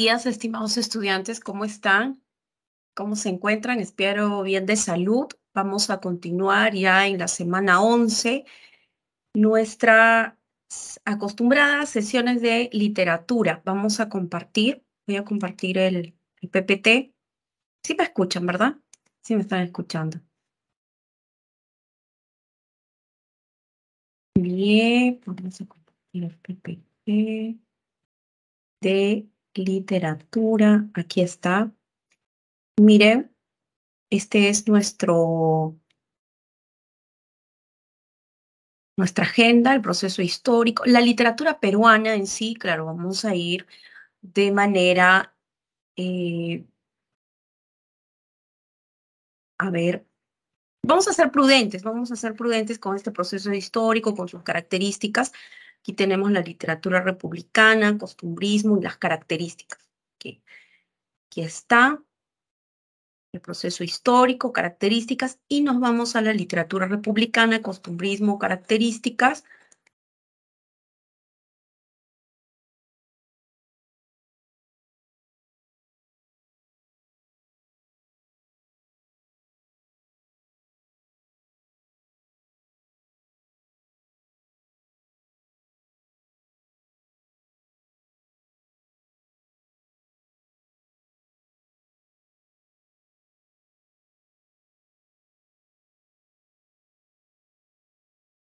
días, estimados estudiantes, ¿cómo están? ¿Cómo se encuentran? Espero bien de salud. Vamos a continuar ya en la semana 11 nuestras acostumbradas sesiones de literatura. Vamos a compartir, voy a compartir el, PPT. Sí me escuchan, ¿verdad? Sí me están escuchando. Bien, vamos a compartir el PPT de literatura, aquí está. Miren, este es nuestro nuestra agenda, el proceso histórico, la literatura peruana en sí, claro, vamos a ir de manera, eh, a ver, vamos a ser prudentes, vamos a ser prudentes con este proceso histórico, con sus características, Aquí tenemos la literatura republicana, costumbrismo y las características. Aquí, está el proceso histórico, características, y nos vamos a la literatura republicana, costumbrismo, características.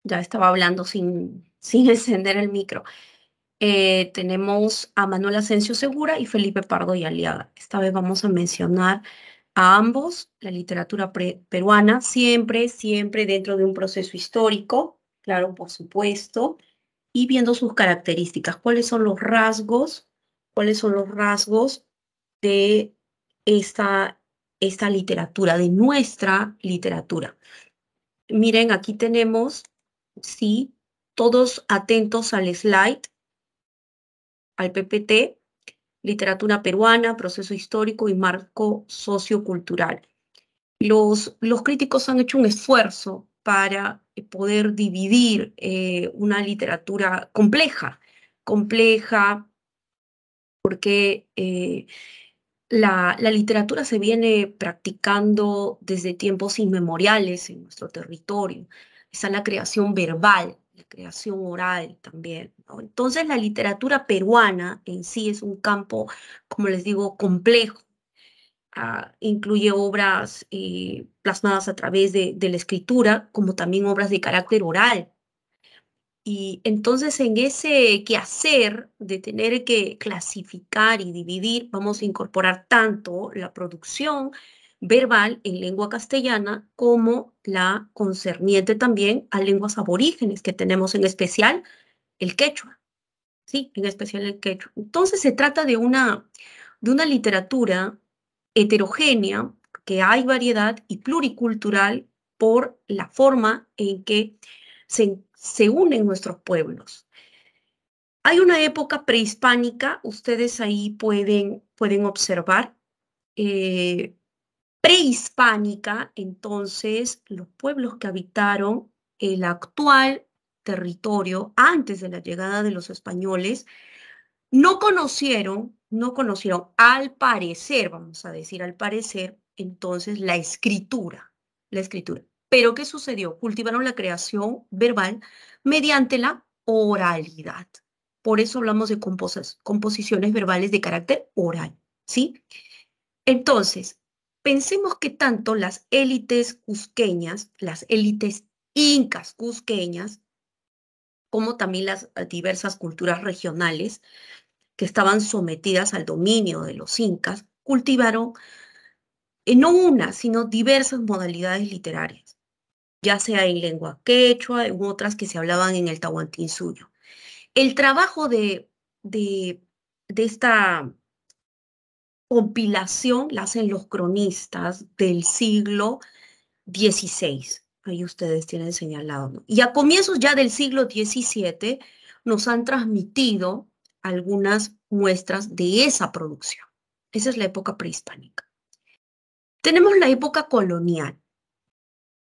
ya estaba hablando sin, sin encender el micro. Eh, tenemos a Manuel Asensio Segura y Felipe Pardo y Aliada. Esta vez vamos a mencionar a ambos la literatura peruana, siempre, siempre dentro de un proceso histórico, claro, por supuesto, y viendo sus características, cuáles son los rasgos, cuáles son los rasgos de esta, esta literatura, de nuestra literatura. Miren, aquí tenemos ¿sí? Todos atentos al slide, al PPT, literatura peruana, proceso histórico y marco sociocultural. Los, los críticos han hecho un esfuerzo para poder dividir eh, una literatura compleja, compleja, porque eh, la, la, literatura se viene practicando desde tiempos inmemoriales en nuestro territorio está la creación verbal, la creación oral también. Entonces la literatura peruana en sí es un campo, como les digo, complejo. Ah, incluye obras eh, plasmadas a través de la escritura, como también obras de carácter oral, y entonces en ese quehacer de tener que clasificar y dividir, vamos a incorporar tanto la producción verbal en lengua castellana como la concerniente también a lenguas aborígenes que tenemos en especial el quechua. Sí, en especial el quechua. Entonces se trata de una, de una literatura heterogénea, que hay variedad y pluricultural por la forma en que se, unen nuestros pueblos. Hay una época prehispánica, ustedes ahí pueden, pueden observar, eh, prehispánica, entonces los pueblos que habitaron el actual territorio antes de la llegada de los españoles no conocieron, no conocieron al parecer, vamos a decir al parecer, entonces la escritura, la escritura. Pero ¿qué sucedió? Cultivaron la creación verbal mediante la oralidad. Por eso hablamos de composas composiciones verbales de carácter oral, ¿sí? Entonces, Pensemos que tanto las élites cusqueñas, las élites incas cusqueñas, como también las diversas culturas regionales que estaban sometidas al dominio de los incas, cultivaron eh, no una, sino diversas modalidades literarias, ya sea en lengua quechua, en otras que se hablaban en el Tahuantinsuyo. El trabajo de, de esta compilación la hacen los cronistas del siglo XVI. Ahí ustedes tienen señalado. ¿no? Y a comienzos ya del siglo XVII nos han transmitido algunas muestras de esa producción. Esa es la época prehispánica. Tenemos la época colonial.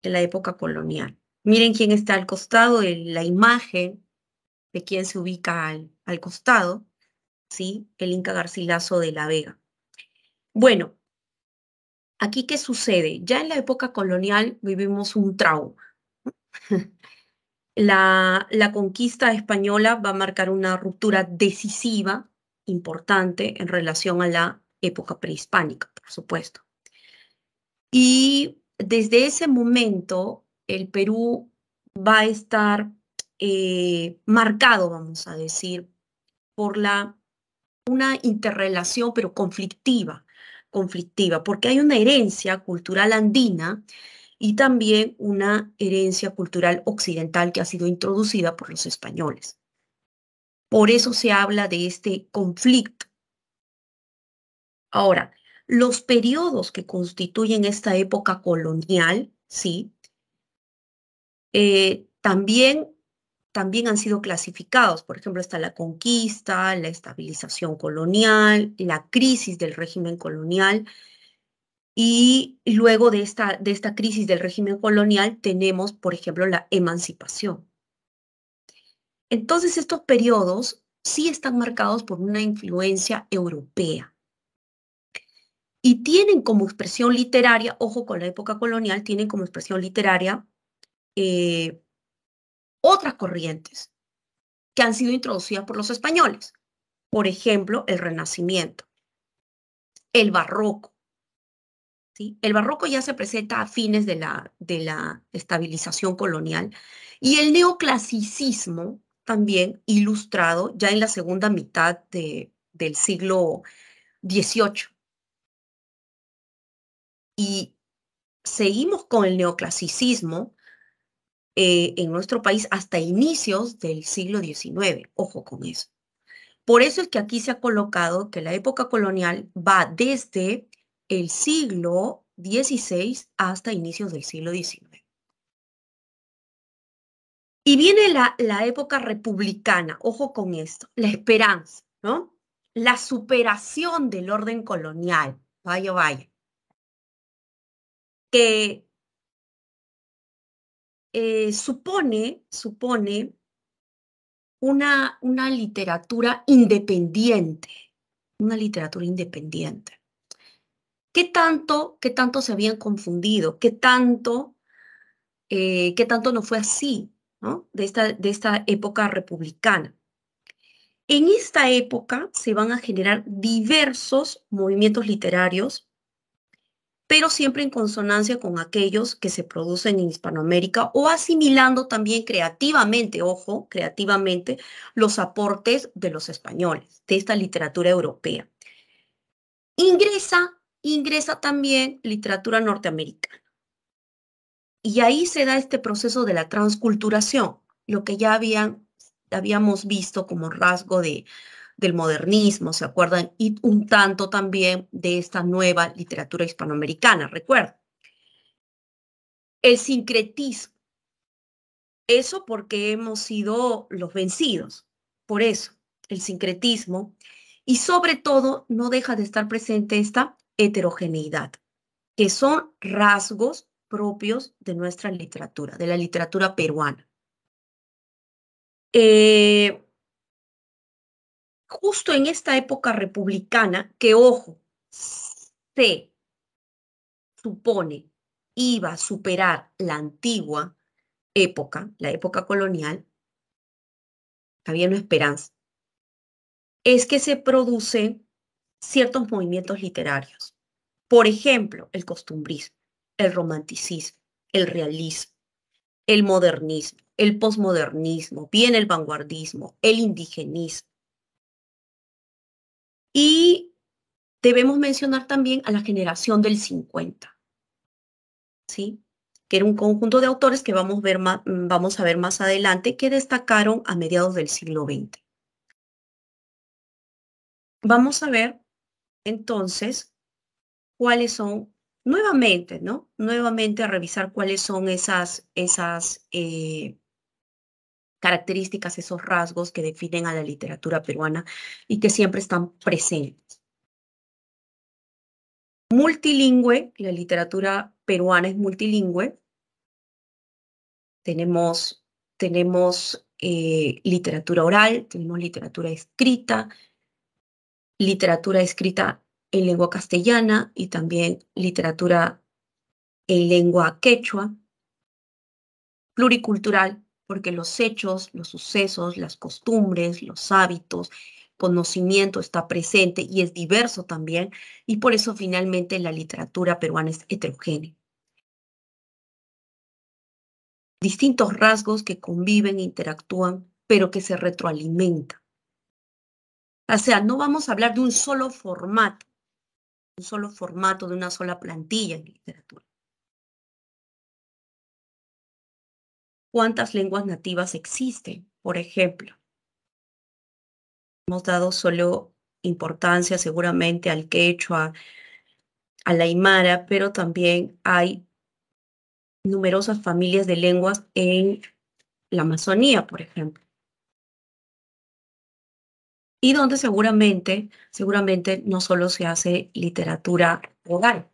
En la época colonial. Miren quién está al costado, la imagen de quién se ubica al, al costado, ¿sí? El Inca Garcilaso de la Vega. Bueno, aquí qué sucede? Ya en la época colonial vivimos un trauma. La, conquista española va a marcar una ruptura decisiva, importante, en relación a la época prehispánica, por supuesto. Y desde ese momento, el Perú va a estar eh, marcado, vamos a decir, por la, una interrelación, pero conflictiva, conflictiva, porque hay una herencia cultural andina y también una herencia cultural occidental que ha sido introducida por los españoles. Por eso se habla de este conflicto. Ahora, los periodos que constituyen esta época colonial, ¿sí? Eh, también también han sido clasificados. Por ejemplo, está la conquista, la estabilización colonial, la crisis del régimen colonial. Y luego de esta, de esta crisis del régimen colonial tenemos, por ejemplo, la emancipación. Entonces, estos periodos sí están marcados por una influencia europea. Y tienen como expresión literaria, ojo con la época colonial, tienen como expresión literaria eh, otras corrientes que han sido introducidas por los españoles. Por ejemplo, el Renacimiento, el Barroco. ¿sí? El Barroco ya se presenta a fines de la, de la estabilización colonial y el neoclasicismo también ilustrado ya en la segunda mitad del siglo XVIII. Y seguimos con el neoclasicismo eh, en nuestro país hasta inicios del siglo XIX. Ojo con eso. Por eso es que aquí se ha colocado que la época colonial va desde el siglo XVI hasta inicios del siglo XIX. Y viene la, la época republicana, ojo con esto, la esperanza, ¿no? La superación del orden colonial, vaya, vaya. Que eh, supone, supone una, literatura independiente, una literatura independiente. ¿Qué tanto, tanto se habían confundido? ¿Qué tanto, eh, qué tanto no fue así De, esta, de esta época republicana? En esta época se van a generar diversos movimientos literarios pero siempre en consonancia con aquellos que se producen en Hispanoamérica o asimilando también creativamente, ojo, creativamente, los aportes de los españoles, de esta literatura europea. Ingresa, ingresa también literatura norteamericana. Y ahí se da este proceso de la transculturación, lo que ya habíamos visto como rasgo de, del modernismo, ¿se acuerdan? Y un tanto también de esta nueva literatura hispanoamericana, recuerdo. El sincretismo. Eso porque hemos sido los vencidos. Por eso, el sincretismo. Y sobre todo, no deja de estar presente esta heterogeneidad, que son rasgos propios de nuestra literatura, de la literatura peruana. Eh, justo en esta época republicana, que ojo, se supone iba a superar la antigua época, la época colonial, había una esperanza, es que se producen ciertos movimientos literarios. Por ejemplo, el costumbrismo, el romanticismo, el realismo, el modernismo, el posmodernismo, viene el vanguardismo, el indigenismo, y debemos mencionar también a la generación del 50, ¿sí? que era un conjunto de autores que mm, vamos, a ver más adelante que destacaron a mediados del siglo XX. Vamos a ver entonces cuáles son nuevamente, ¿no? Nuevamente a revisar cuáles son esas, esas eh, características, esos rasgos que definen a la literatura peruana y que siempre están presentes. Multilingüe, la literatura peruana es multilingüe. Tenemos, tenemos eh, literatura oral, tenemos literatura escrita, literatura escrita en lengua castellana y también literatura en lengua quechua, pluricultural, porque los hechos, los sucesos, las costumbres, los hábitos, conocimiento está presente y es diverso también, y por eso finalmente la literatura peruana es heterogénea. Distintos rasgos que conviven e interactúan, pero que se retroalimentan. O sea, no vamos a hablar de un solo formato, un solo formato, de una sola plantilla en literatura. cuántas lenguas nativas existen, por ejemplo. Hemos dado solo importancia seguramente al quechua, a la aymara, pero también hay numerosas familias de lenguas en la Amazonía, por ejemplo. Y donde seguramente, seguramente no solo se hace literatura oral,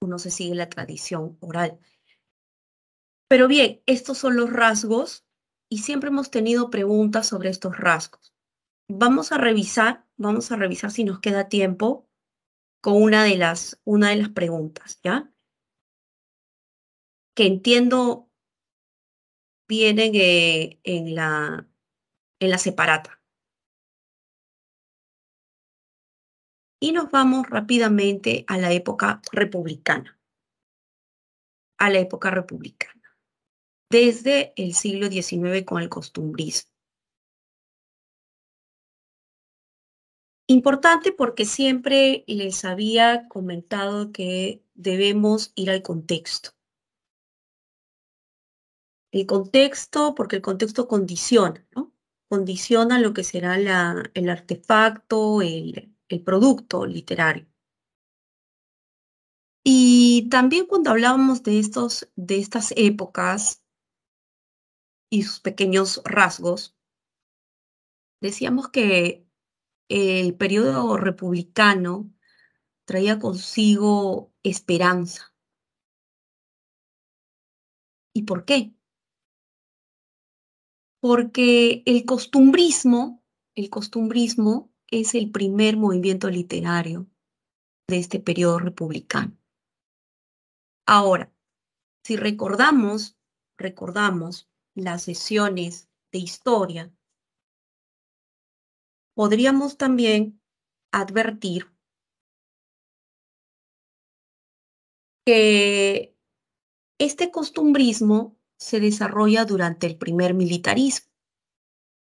uno se sigue la tradición oral, pero bien, estos son los rasgos y siempre hemos tenido preguntas sobre estos rasgos. Vamos a revisar, vamos a revisar si nos queda tiempo con una de las, una de las preguntas, ¿ya? Que entiendo vienen eh, en, la, en la separata. Y nos vamos rápidamente a la época republicana. A la época republicana desde el siglo XIX con el costumbrismo. Importante porque siempre les había comentado que debemos ir al contexto. El contexto, porque el contexto condiciona, Condiciona lo que será el artefacto, el, el producto literario. Y también cuando hablábamos de, estos, de estas épocas, y sus pequeños rasgos, decíamos que el periodo republicano traía consigo esperanza. ¿Y por qué? Porque el costumbrismo, el costumbrismo es el primer movimiento literario de este periodo republicano. Ahora, si recordamos, recordamos las sesiones de historia, podríamos también advertir que este costumbrismo se desarrolla durante el primer militarismo.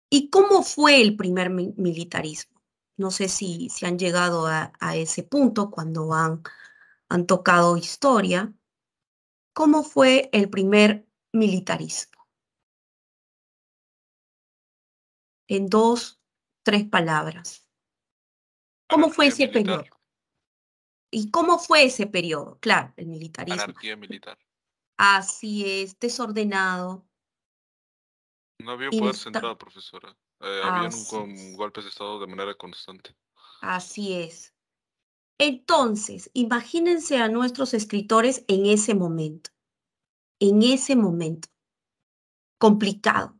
¿Y cómo fue el primer militarismo? No sé si, se han llegado a, ese punto cuando han, han tocado historia. ¿Cómo fue el primer militarismo? en dos, tres palabras. ¿Cómo fue ese periodo? ¿Y cómo fue ese periodo? Claro, el militarismo. Anarquía militar. Así es, desordenado. No había poder central, profesora. Eh, habían un, golpes de Estado de manera constante. Así es. Entonces, imagínense a nuestros escritores en ese momento, en ese momento complicado.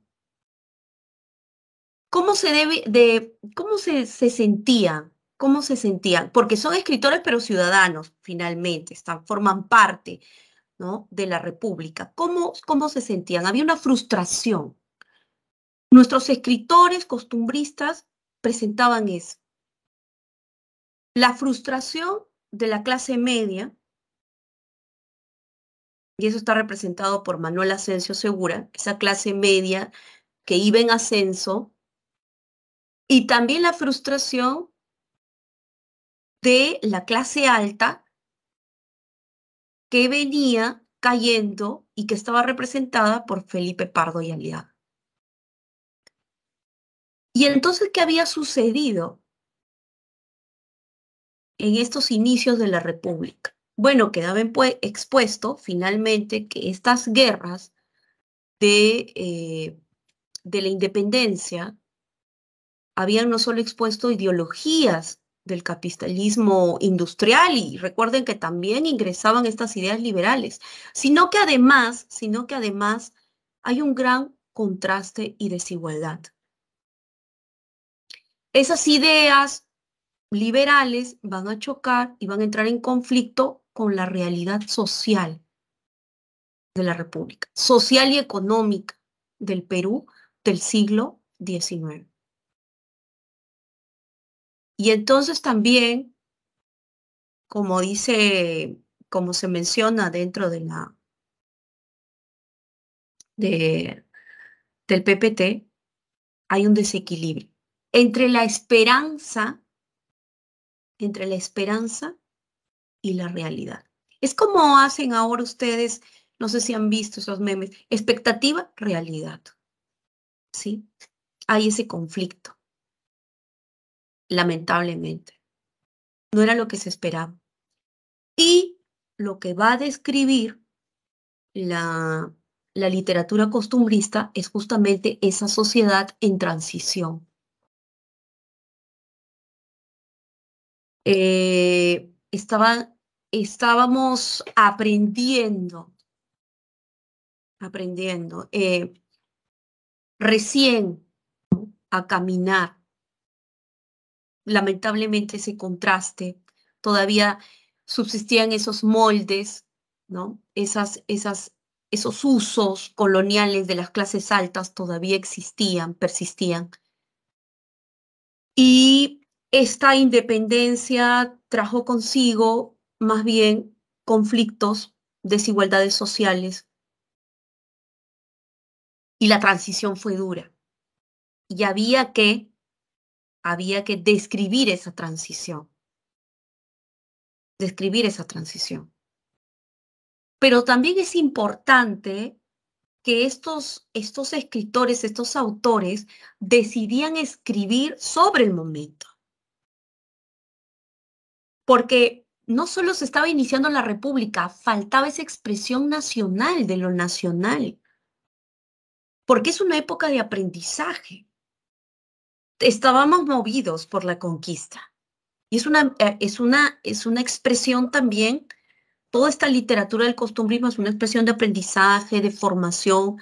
¿Cómo se debe, de, cómo se, se sentían? ¿Cómo se sentían? Porque son escritores, pero ciudadanos, finalmente, están, forman parte ¿no? de la República. ¿Cómo, ¿Cómo se sentían? Había una frustración. Nuestros escritores costumbristas presentaban eso. La frustración de la clase media, y eso está representado por Manuel Asensio Segura, esa clase media que iba en ascenso, y también la frustración de la clase alta que venía cayendo y que estaba representada por Felipe Pardo y Aliaga. Y entonces, ¿qué había sucedido en estos inicios de la República? Bueno, quedaba expuesto finalmente que estas guerras de, eh, de la independencia habían no solo expuesto ideologías del capitalismo industrial y recuerden que también ingresaban estas ideas liberales, sino que además, sino que además hay un gran contraste y desigualdad. Esas ideas liberales van a chocar y van a entrar en conflicto con la realidad social de la República, social y económica del Perú del siglo XIX. Y entonces también, como dice, como se menciona dentro de la del PPT, hay un desequilibrio entre la esperanza, entre la esperanza y la realidad. Es como hacen ahora ustedes, no sé si han visto esos memes, expectativa, realidad. ¿Sí? Hay ese conflicto lamentablemente. No era lo que se esperaba. Y lo que va a describir la, literatura costumbrista es justamente esa sociedad en transición. Eh, estábamos aprendiendo, aprendiendo eh, recién a caminar, lamentablemente ese contraste, todavía subsistían esos moldes, ¿no? Esas, esas, esos usos coloniales de las clases altas todavía existían, persistían. Y esta independencia trajo consigo más bien conflictos, desigualdades sociales. Y la transición fue dura. Y había que había que describir esa transición. Describir esa transición. Pero también es importante que estos, estos escritores, estos autores, decidían escribir sobre el momento. Porque no solo se estaba iniciando la República, faltaba esa expresión nacional de lo nacional. Porque es una época de aprendizaje estábamos movidos por la conquista. Y es una, eh, es una, es una expresión también, toda esta literatura del costumbrismo es una expresión de aprendizaje, de formación,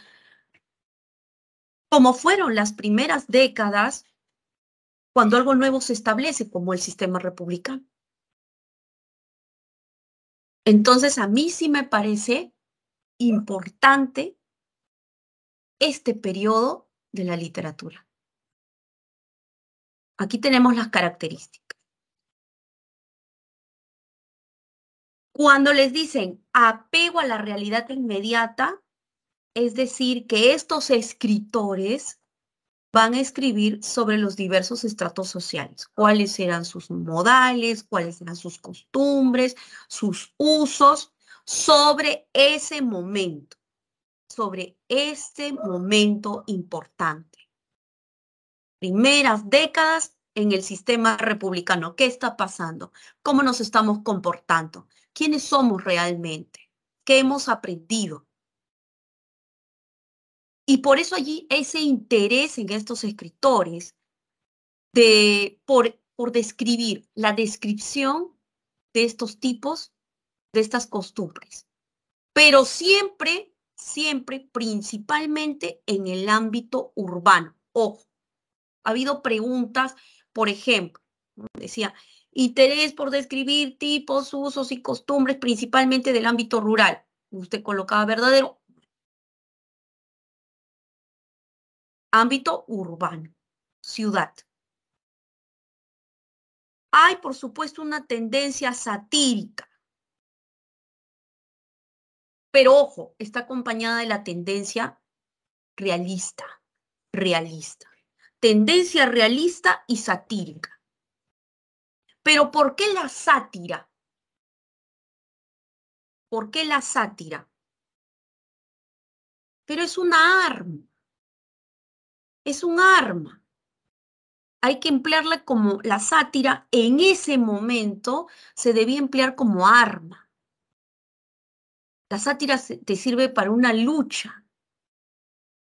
como fueron las primeras décadas cuando algo nuevo se establece, como el sistema republicano. Entonces, a mí sí me parece importante este periodo de la literatura. Aquí tenemos las características. Cuando les dicen apego a la realidad inmediata, es decir, que estos escritores van a escribir sobre los diversos estratos sociales, cuáles eran sus modales, cuáles eran sus costumbres, sus usos, sobre ese momento, sobre este momento importante primeras décadas en el sistema republicano. ¿Qué está pasando? ¿Cómo nos estamos comportando? ¿Quiénes somos realmente? ¿Qué hemos aprendido? Y por eso allí ese interés en estos escritores de, por, por describir la descripción de estos tipos, de estas costumbres. Pero siempre, siempre, principalmente en el ámbito urbano. Ojo, ha habido preguntas, por ejemplo, decía, interés por describir tipos, usos y costumbres principalmente del ámbito rural. Usted colocaba verdadero. Ámbito urbano, ciudad. Hay, por supuesto, una tendencia satírica. Pero ojo, está acompañada de la tendencia realista, realista tendencia realista y satírica. Pero ¿por qué la sátira? ¿Por qué la sátira? Pero es una arma. Es un arma. Hay que emplearla como la sátira. En ese momento se debía emplear como arma. La sátira te sirve para una lucha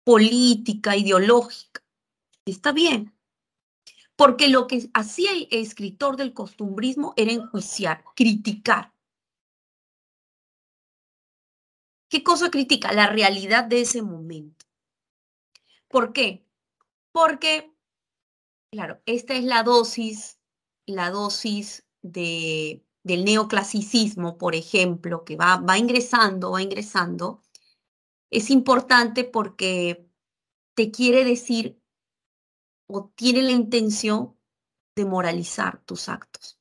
política, ideológica está bien. Porque lo que hacía el escritor del costumbrismo era enjuiciar, criticar. ¿Qué cosa critica? La realidad de ese momento. ¿Por qué? Porque, claro, esta es la dosis, la dosis de, del neoclasicismo, por ejemplo, que va, va ingresando, va ingresando. Es importante porque te quiere decir o tiene la intención de moralizar tus actos,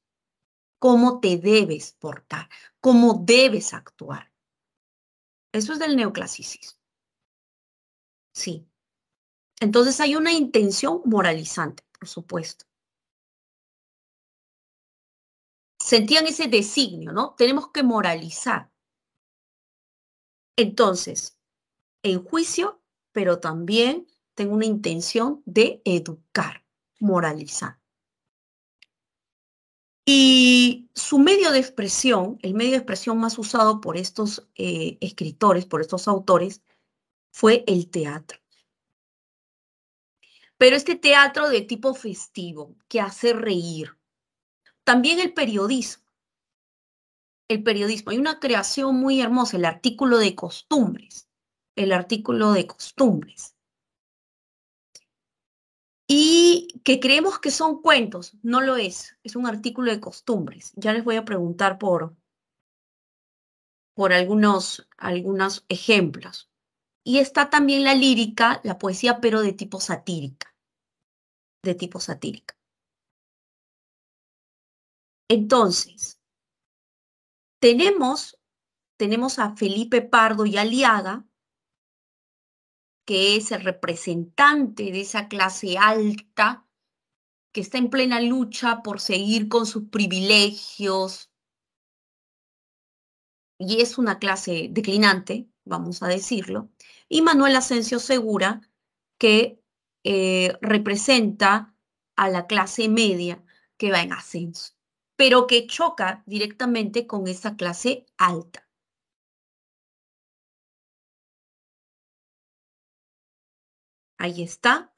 cómo te debes portar, cómo debes actuar. Eso es del neoclasicismo. Sí. Entonces hay una intención moralizante, por supuesto. Sentían ese designio, ¿no? Tenemos que moralizar. Entonces, en juicio, pero también tengo una intención de educar, moralizar. Y su medio de expresión, el medio de expresión más usado por estos eh, escritores, por estos autores, fue el teatro. Pero este teatro de tipo festivo, que hace reír. También el periodismo. El periodismo. Hay una creación muy hermosa, el artículo de costumbres. El artículo de costumbres y que creemos que son cuentos, no lo es, es un artículo de costumbres. Ya les voy a preguntar por, por algunos, algunos ejemplos. Y está también la lírica, la poesía, pero de tipo satírica. De tipo satírica. Entonces, tenemos, tenemos a Felipe Pardo y Aliaga, que es el representante de esa clase alta que está en plena lucha por seguir con sus privilegios y es una clase declinante, vamos a decirlo, y Manuel Asensio Segura, que eh, representa a la clase media que va en ascenso, pero que choca directamente con esa clase alta. Ahí está.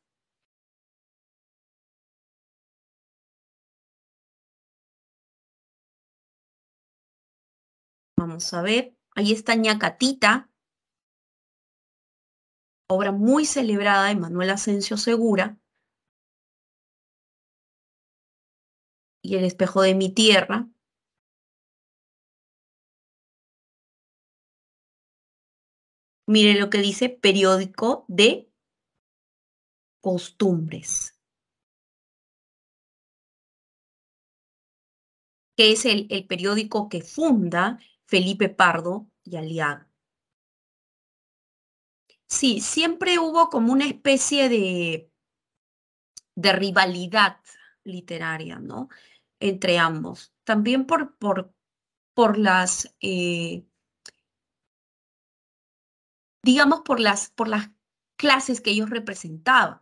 Vamos a ver. Ahí está Ñacatita, obra muy celebrada de Manuel Asensio Segura. Y el espejo de mi tierra. Mire lo que dice periódico de costumbres. que es el, periódico que funda Felipe Pardo y Aliaga. Sí, siempre hubo como una especie de, de rivalidad literaria, ¿no? Entre ambos. También por, por, por las, eh, digamos, por las, por las clases que ellos representaban.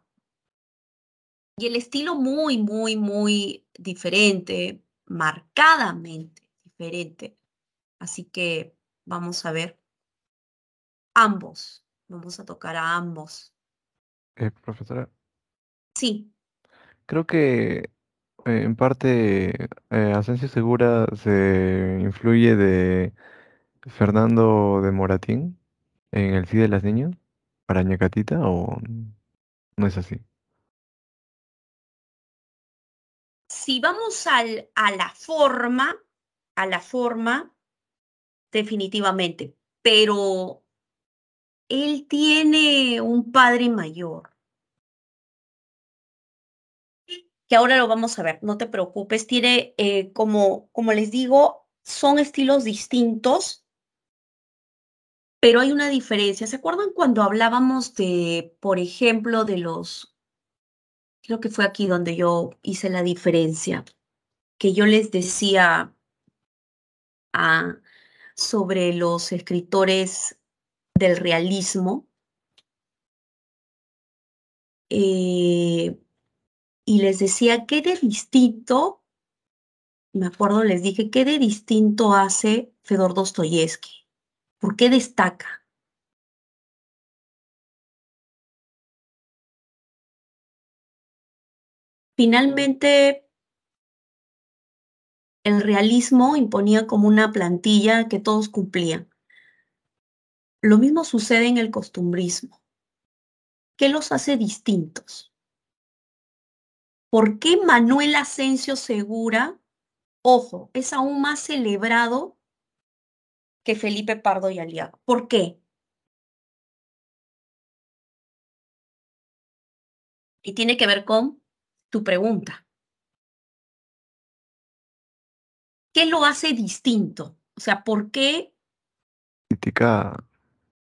Y el estilo muy, muy, muy diferente, marcadamente diferente. Así que vamos a ver ambos, vamos a tocar a ambos. Eh, profesora. Sí. Creo que eh, en parte eh, Asensio Segura se influye de Fernando de Moratín en el CID de las niñas para o no es así. si vamos a la forma, a la forma, definitivamente, pero él tiene un padre mayor. Que ahora lo vamos a ver, no te preocupes, tiene, eh, como, como les digo, son estilos distintos, pero hay una diferencia. ¿Se acuerdan cuando hablábamos de, por ejemplo, de los creo que fue aquí donde yo hice la diferencia, que yo les decía sobre los escritores del realismo eh, y les decía qué de distinto, me acuerdo, les dije qué de distinto hace Fedor Dostoyevsky, por qué destaca Finalmente, el realismo imponía como una plantilla que todos cumplían. Lo mismo sucede en el costumbrismo. ¿Qué los hace distintos? ¿Por qué Manuel Asensio Segura, ojo, es aún más celebrado que Felipe Pardo y Aliaga? ¿Por qué? Y tiene que ver con tu pregunta. ¿Qué lo hace distinto? O sea, ¿por qué? Critica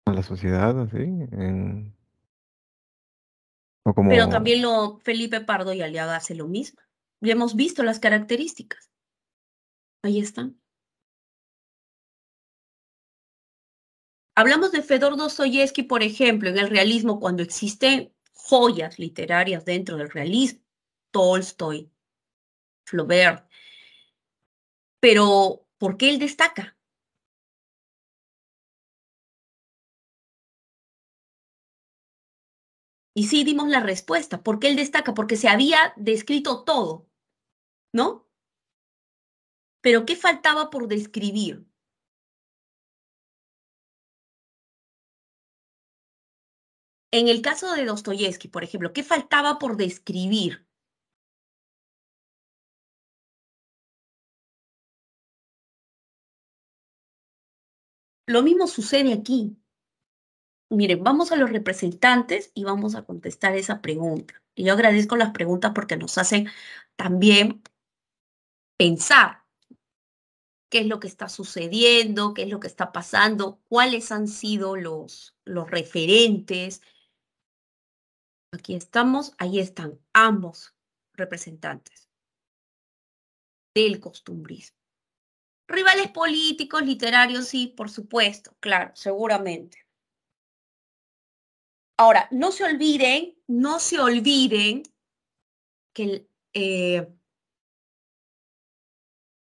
a la sociedad, así. Pero también lo Felipe Pardo y Aliaga hace lo mismo. Ya hemos visto las características. Ahí están. Hablamos de Fedor Dostoyevsky, por ejemplo, en el realismo, cuando existen joyas literarias dentro del realismo. Tolstoy, Flaubert. Pero, ¿por qué él destaca? Y sí dimos la respuesta, ¿por qué él destaca? Porque se había descrito todo, ¿no? Pero ¿qué faltaba por describir? En el caso de Dostoyevsky, por ejemplo, ¿qué faltaba por describir? Lo mismo sucede aquí. Miren, vamos a los representantes y vamos a contestar esa pregunta. Y yo agradezco las preguntas porque nos hacen también pensar qué es lo que está sucediendo, qué es lo que está pasando, cuáles han sido los, los referentes. Aquí estamos, ahí están ambos representantes del costumbrismo. Rivales políticos, literarios, sí, por supuesto, claro, seguramente. Ahora, no se olviden, no se olviden que, eh,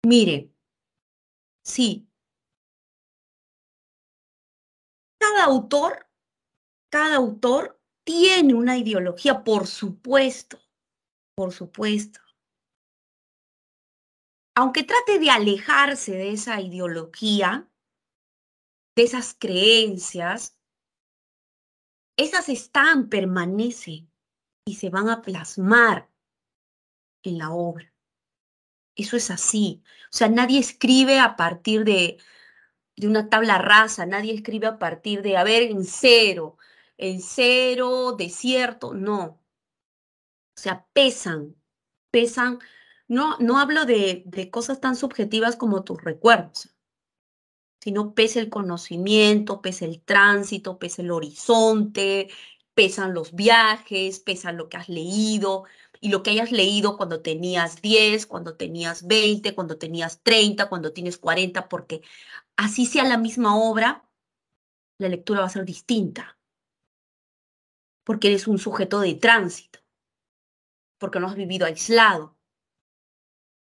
mire, sí, cada autor, cada autor tiene una ideología, por supuesto, por supuesto aunque trate de alejarse de esa ideología, de esas creencias, esas están, permanecen y se van a plasmar en la obra. Eso es así. O sea, nadie escribe a partir de, de una tabla rasa, nadie escribe a partir de, a ver, en cero, en cero, desierto, no. O sea, pesan, pesan no, no hablo de, cosas tan subjetivas como tus recuerdos, sino pesa el conocimiento, pesa el tránsito, pesa el horizonte, pesan los viajes, pesan lo que has leído y lo que hayas leído cuando tenías 10, cuando tenías 20, cuando tenías 30, cuando tienes 40, porque así sea la misma obra, la lectura va a ser distinta, porque eres un sujeto de tránsito, porque no has vivido aislado,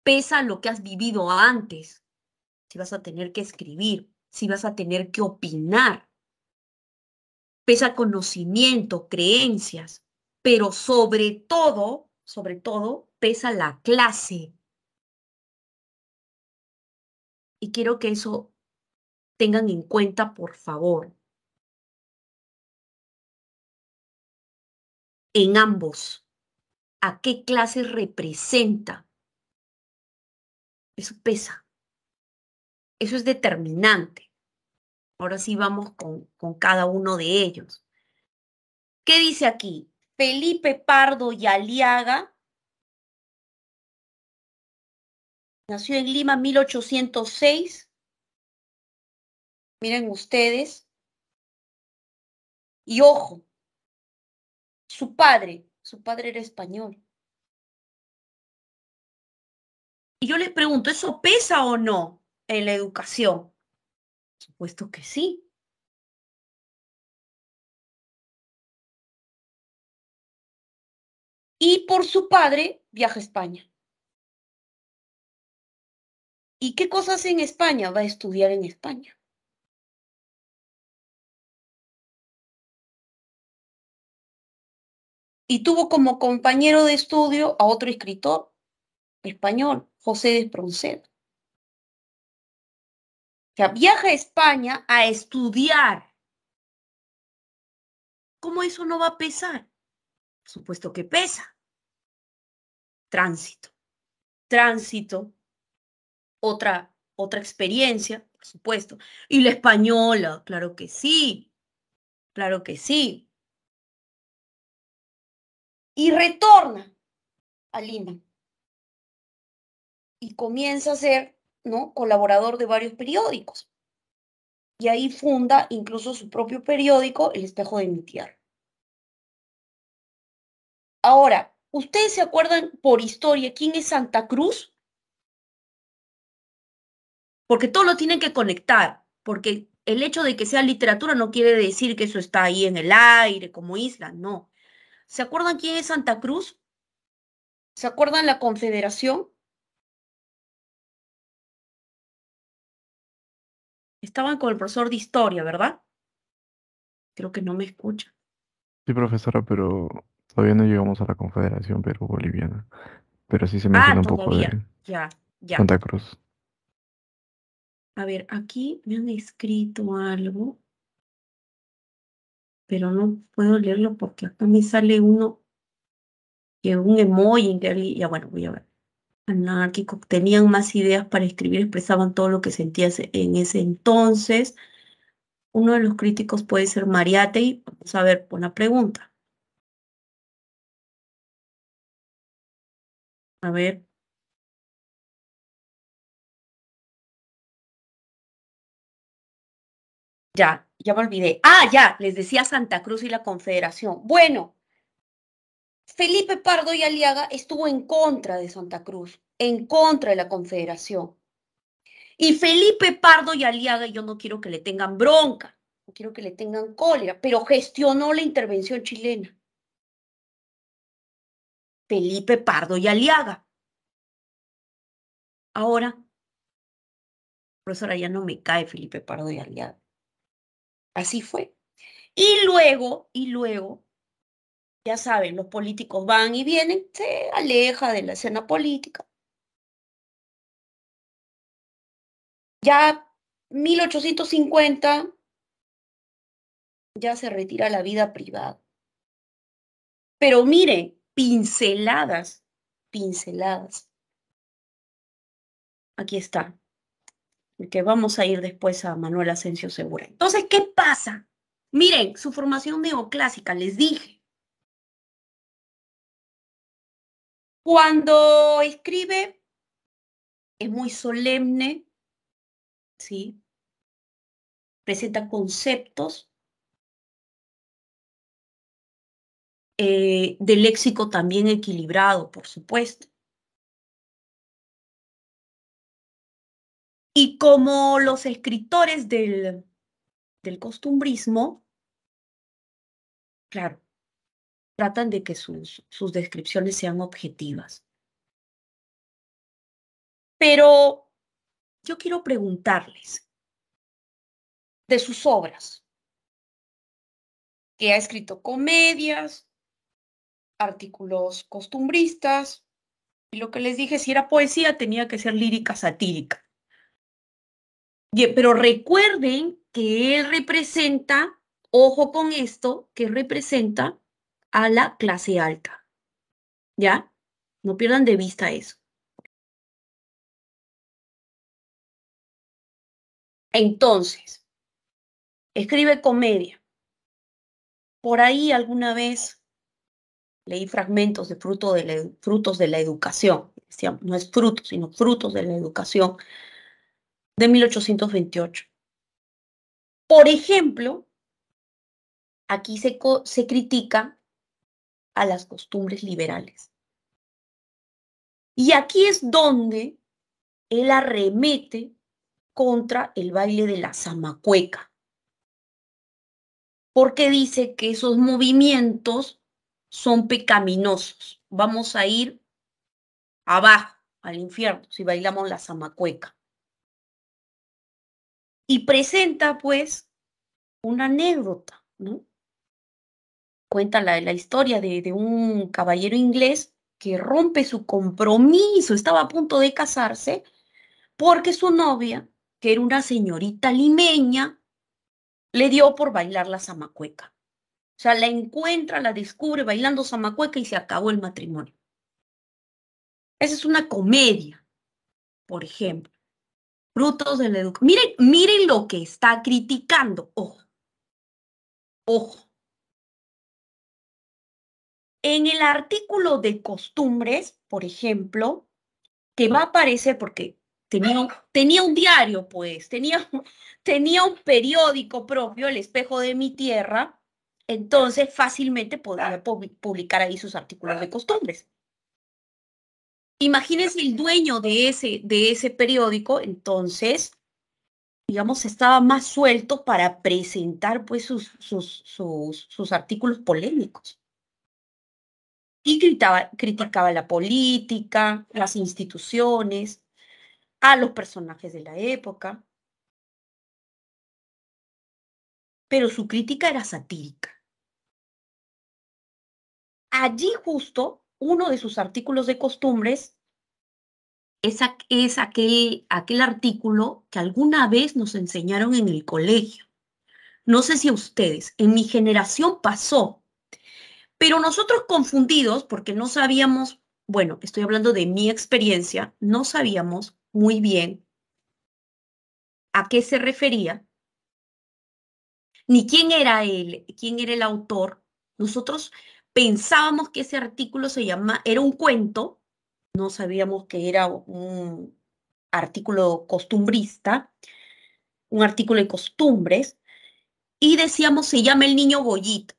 pesa lo que has vivido antes, si vas a tener que escribir, si vas a tener que opinar. Pesa conocimiento, creencias, pero sobre todo, sobre todo, pesa la clase. Y quiero que eso tengan en cuenta, por favor. En ambos, ¿a qué clase representa? Eso pesa. Eso es determinante. Ahora sí vamos con, cada uno de ellos. ¿Qué dice aquí? Felipe Pardo y Aliaga nació en Lima en 1806. Miren ustedes. Y ojo, su padre, su padre era español. Y yo les pregunto, ¿eso pesa o no en la educación? supuesto que sí. Y por su padre viaja a España. ¿Y qué cosas en España? Va a estudiar en España. Y tuvo como compañero de estudio a otro escritor español, José de O sea, viaja a España a estudiar. ¿Cómo eso no va a pesar? Por supuesto que pesa. Tránsito. Tránsito. Otra, otra experiencia, por supuesto. Y la española, claro que sí. Claro que sí. Y retorna a Lima y comienza a ser ¿no? colaborador de varios periódicos. Y ahí funda incluso su propio periódico, El Espejo de mi Tierra. Ahora, ¿ustedes se acuerdan por historia quién es Santa Cruz? Porque todo lo tienen que conectar, porque el hecho de que sea literatura no quiere decir que eso está ahí en el aire, como isla, no. ¿Se acuerdan quién es Santa Cruz? ¿Se acuerdan la Confederación? estaban con el profesor de historia, ¿verdad? Creo que no me escucha. Sí, profesora, pero todavía no llegamos a la Confederación Perú-Boliviana. Pero sí se me ah, un poco de ya, ya. Santa Cruz. A ver, aquí me han escrito algo, pero no puedo leerlo porque acá me sale uno que un emoji. Ya bueno, voy a ver. Anárquico tenían más ideas para escribir, expresaban todo lo que sentían en ese entonces. Uno de los críticos puede ser Mariate vamos a ver, una pregunta. A ver. Ya, ya me olvidé. Ah, ya, les decía Santa Cruz y la Confederación. Bueno, Felipe Pardo y Aliaga estuvo en contra de Santa Cruz, en contra de la Confederación. Y Felipe Pardo y Aliaga, yo no quiero que le tengan bronca, no quiero que le tengan cólera, pero gestionó la intervención chilena. Felipe Pardo y Aliaga. Ahora, ahora ya no me cae Felipe Pardo y Aliaga. Así fue. Y luego, y luego, ya saben, los políticos van y vienen, se aleja de la escena política. Ya 1850 ya se retira la vida privada. Pero miren, pinceladas, pinceladas. Aquí está. Porque vamos a ir después a Manuel Asensio Segura. Entonces, ¿qué pasa? Miren, su formación neoclásica, les dije Cuando escribe, es muy solemne, presenta conceptos eh, de léxico también equilibrado, por supuesto. Y como los escritores del costumbrismo, claro, tratan de que sus, sus descripciones sean objetivas. Pero yo quiero preguntarles de sus obras, que ha escrito comedias, artículos costumbristas, y lo que les dije, si era poesía, tenía que ser lírica satírica. Pero recuerden que él representa, ojo con esto, que representa a la clase alta. ¿Ya? No pierdan de vista eso. Entonces, escribe comedia. Por ahí alguna vez leí fragmentos de, de frutos de la educación, no es frutos, sino frutos de la educación de 1828. Por ejemplo, aquí se, se critica a las costumbres liberales. Y aquí es donde él arremete contra el baile de la zamacueca, porque dice que esos movimientos son pecaminosos. Vamos a ir abajo, al infierno, si bailamos la zamacueca. Y presenta pues una anécdota, ¿no? cuenta la, historia de, un caballero inglés que rompe su compromiso, estaba a punto de casarse, porque su novia, que era una señorita limeña, le dio por bailar la zamacueca. O sea, la encuentra, la descubre bailando zamacueca y se acabó el matrimonio. Esa es una comedia, por ejemplo. Frutos de la educación. Miren, miren lo que está criticando. Ojo. Ojo en el artículo de costumbres, por ejemplo, que va a aparecer, porque tenía, un diario, pues, tenía, un periódico propio, El Espejo de mi Tierra, entonces fácilmente podría publicar ahí sus artículos de costumbres. Imagínense el dueño de ese, de ese periódico, entonces, digamos, estaba más suelto para presentar pues sus, sus, sus, sus artículos polémicos y criticaba la política, las instituciones, a los personajes de la época. Pero su crítica era satírica. Allí justo uno de sus artículos de costumbres es, aquel, aquel artículo que alguna vez nos enseñaron en el colegio. No sé si a ustedes, en mi generación pasó, pero nosotros confundidos, porque no sabíamos, bueno, estoy hablando de mi experiencia, no sabíamos muy bien a qué se refería, ni quién era él, quién era el autor. Nosotros pensábamos que ese artículo se llamaba, era un cuento, no sabíamos que era un artículo costumbrista, un artículo de costumbres, y decíamos se llama El Niño bollito.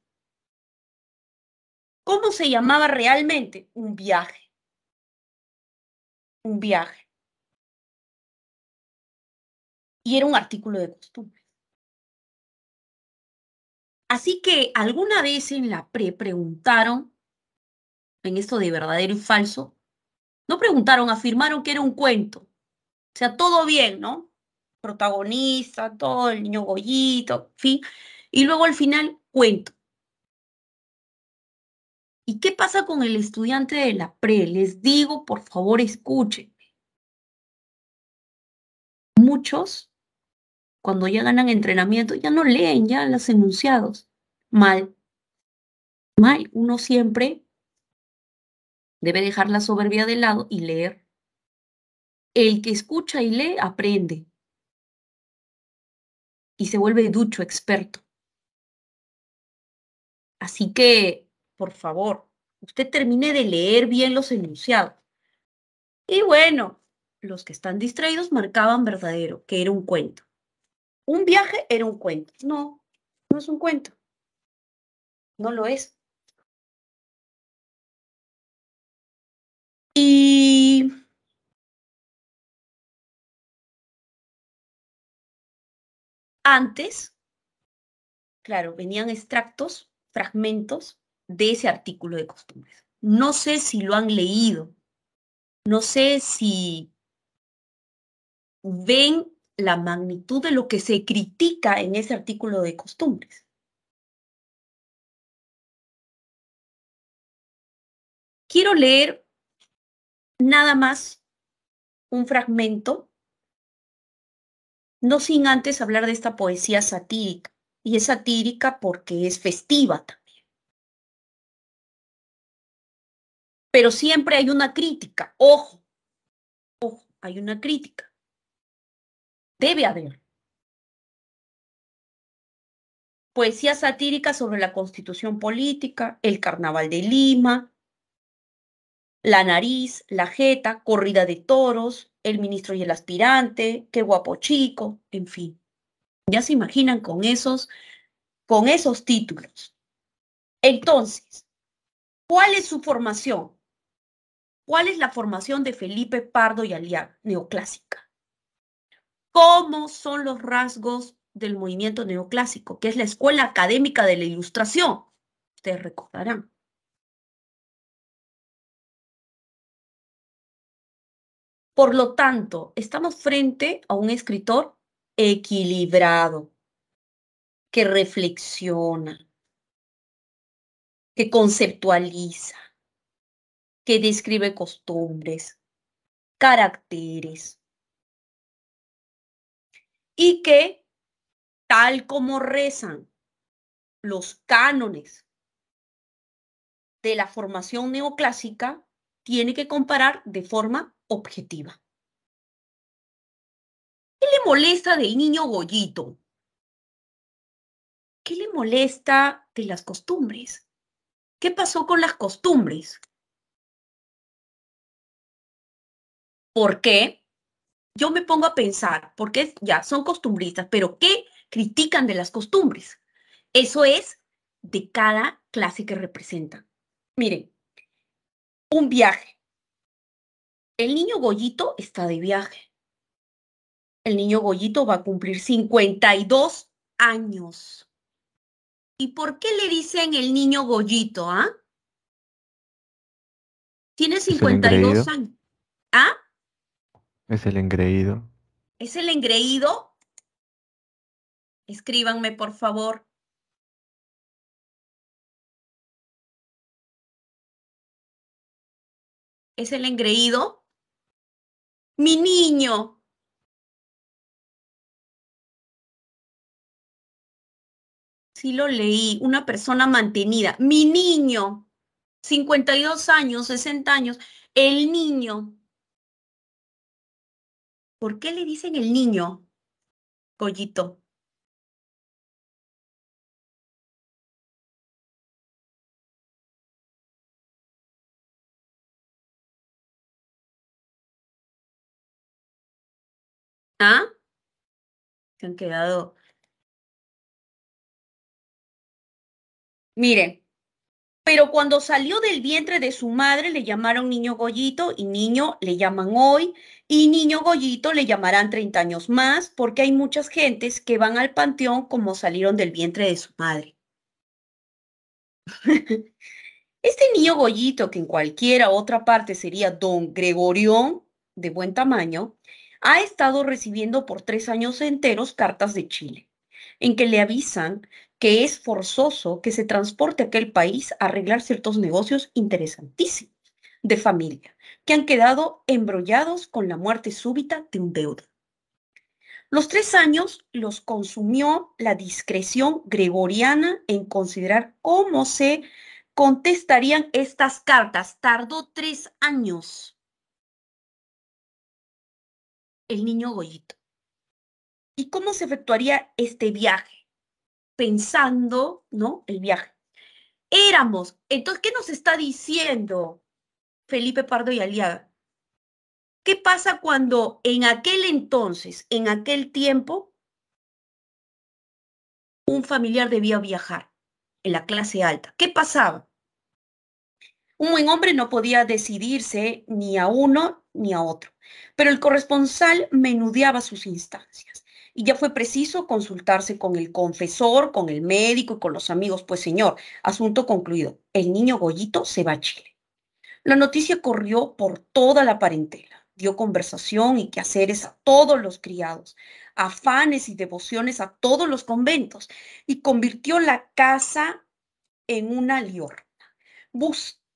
¿Cómo se llamaba realmente? Un viaje. Un viaje. Y era un artículo de costumbre. Así que alguna vez en la pre preguntaron, en esto de verdadero y falso, no preguntaron, afirmaron que era un cuento. O sea, todo bien, ¿no? Protagonista, todo, el niño gollito, fin. Y luego al final, cuento. ¿Y qué pasa con el estudiante de la pre? Les digo, por favor, escúchenme. Muchos, cuando ya ganan entrenamiento, ya no leen ya los enunciados. Mal. Mal. Uno siempre debe dejar la soberbia de lado y leer. El que escucha y lee, aprende. Y se vuelve ducho, experto. Así que por favor, usted termine de leer bien los enunciados. Y bueno, los que están distraídos marcaban verdadero, que era un cuento. Un viaje era un cuento. No, no es un cuento. No lo es. Y antes, claro, venían extractos, fragmentos de ese artículo de costumbres. No sé si lo han leído, no sé si ven la magnitud de lo que se critica en ese artículo de costumbres. Quiero leer nada más un fragmento, no sin antes hablar de esta poesía satírica. Y es satírica porque es festiva pero siempre hay una crítica. Ojo, ojo, hay una crítica. Debe haber. Poesía satírica sobre la constitución política, el carnaval de Lima, la nariz, la jeta, corrida de toros, el ministro y el aspirante, qué guapo chico, en fin. Ya se imaginan con esos, con esos títulos. Entonces, ¿cuál es su formación? ¿Cuál es la formación de Felipe Pardo y Aliaga, neoclásica? ¿Cómo son los rasgos del movimiento neoclásico, que es la escuela académica de la ilustración? Ustedes recordarán. Por lo tanto, estamos frente a un escritor equilibrado, que reflexiona, que conceptualiza, que describe costumbres, caracteres, y que, tal como rezan los cánones de la formación neoclásica, tiene que comparar de forma objetiva. ¿Qué le molesta del niño gollito? ¿Qué le molesta de las costumbres? ¿Qué pasó con las costumbres? ¿Por qué? Yo me pongo a pensar, porque ya son costumbristas, pero ¿qué critican de las costumbres? Eso es de cada clase que representan. Miren, un viaje. El niño Goyito está de viaje. El niño gollito va a cumplir 52 años. ¿Y por qué le dicen el niño gollito? ah? Tiene 52 pues años. ¿Ah? Es el engreído. ¿Es el engreído? Escríbanme, por favor. ¿Es el engreído? Mi niño. Sí lo leí, una persona mantenida. Mi niño, 52 años, 60 años, el niño. ¿Por qué le dicen el niño, Collito? ¿Ah? Se han quedado. Miren, pero cuando salió del vientre de su madre le llamaron niño Goyito y niño le llaman hoy y niño Goyito le llamarán 30 años más porque hay muchas gentes que van al panteón como salieron del vientre de su madre. Este niño Goyito, que en cualquiera otra parte sería don Gregorión, de buen tamaño, ha estado recibiendo por tres años enteros cartas de Chile, en que le avisan que es forzoso que se transporte a aquel país a arreglar ciertos negocios interesantísimos de familia, que han quedado embrollados con la muerte súbita de un deuda. Los tres años los consumió la discreción gregoriana en considerar cómo se contestarían estas cartas. Tardó tres años el niño Goyito. ¿Y cómo se efectuaría este viaje? pensando, ¿no? El viaje. Éramos. Entonces, ¿qué nos está diciendo Felipe Pardo y Aliaga? ¿Qué pasa cuando en aquel entonces, en aquel tiempo, un familiar debía viajar en la clase alta? ¿Qué pasaba? Un buen hombre no podía decidirse ni a uno ni a otro, pero el corresponsal menudeaba sus instancias y ya fue preciso consultarse con el confesor, con el médico y con los amigos. Pues señor, asunto concluido. El niño Goyito se va a Chile. La noticia corrió por toda la parentela. Dio conversación y quehaceres a todos los criados, afanes y devociones a todos los conventos y convirtió la casa en una liorna.